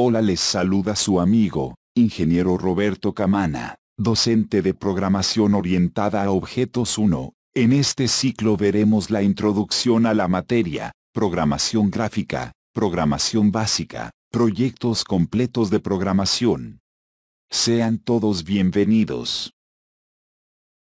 Hola les saluda su amigo, ingeniero Roberto Camana, docente de programación orientada a objetos 1. En este ciclo veremos la introducción a la materia, programación gráfica, programación básica, proyectos completos de programación. Sean todos bienvenidos.